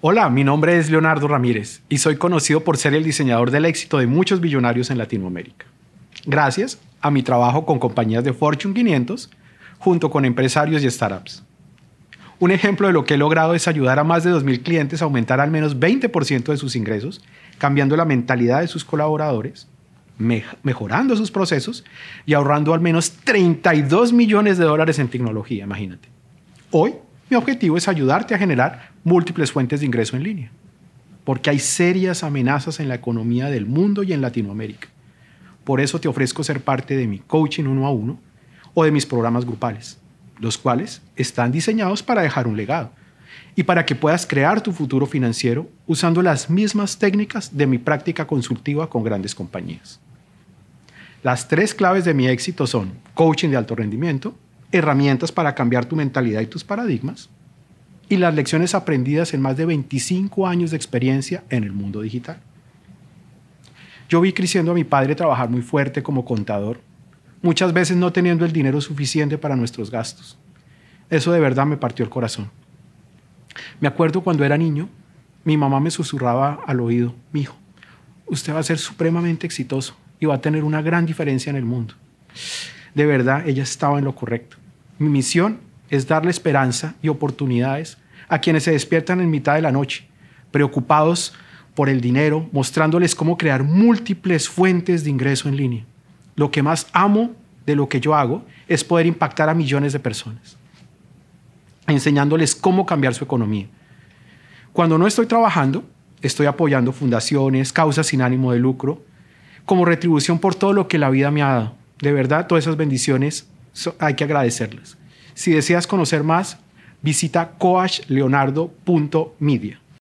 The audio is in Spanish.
Hola, mi nombre es Leonardo Ramírez y soy conocido por ser el diseñador del éxito de muchos billonarios en Latinoamérica. Gracias a mi trabajo con compañías de Fortune 500, junto con empresarios y startups. Un ejemplo de lo que he logrado es ayudar a más de 2.000 clientes a aumentar al menos 20% de sus ingresos, cambiando la mentalidad de sus colaboradores, mejorando sus procesos y ahorrando al menos 32 millones de dólares en tecnología, imagínate. Hoy mi objetivo es ayudarte a generar múltiples fuentes de ingreso en línea, porque hay serias amenazas en la economía del mundo y en Latinoamérica. Por eso te ofrezco ser parte de mi coaching uno a uno o de mis programas grupales, los cuales están diseñados para dejar un legado y para que puedas crear tu futuro financiero usando las mismas técnicas de mi práctica consultiva con grandes compañías. Las tres claves de mi éxito son coaching de alto rendimiento, herramientas para cambiar tu mentalidad y tus paradigmas y las lecciones aprendidas en más de 25 años de experiencia en el mundo digital. Yo vi creciendo a mi padre trabajar muy fuerte como contador, muchas veces no teniendo el dinero suficiente para nuestros gastos. Eso de verdad me partió el corazón. Me acuerdo cuando era niño, mi mamá me susurraba al oído, mi hijo, usted va a ser supremamente exitoso y va a tener una gran diferencia en el mundo de verdad ella estaba en lo correcto. Mi misión es darle esperanza y oportunidades a quienes se despiertan en mitad de la noche, preocupados por el dinero, mostrándoles cómo crear múltiples fuentes de ingreso en línea. Lo que más amo de lo que yo hago es poder impactar a millones de personas, enseñándoles cómo cambiar su economía. Cuando no estoy trabajando, estoy apoyando fundaciones, causas sin ánimo de lucro, como retribución por todo lo que la vida me ha dado. De verdad, todas esas bendiciones hay que agradecerlas. Si deseas conocer más, visita coachleonardo.media.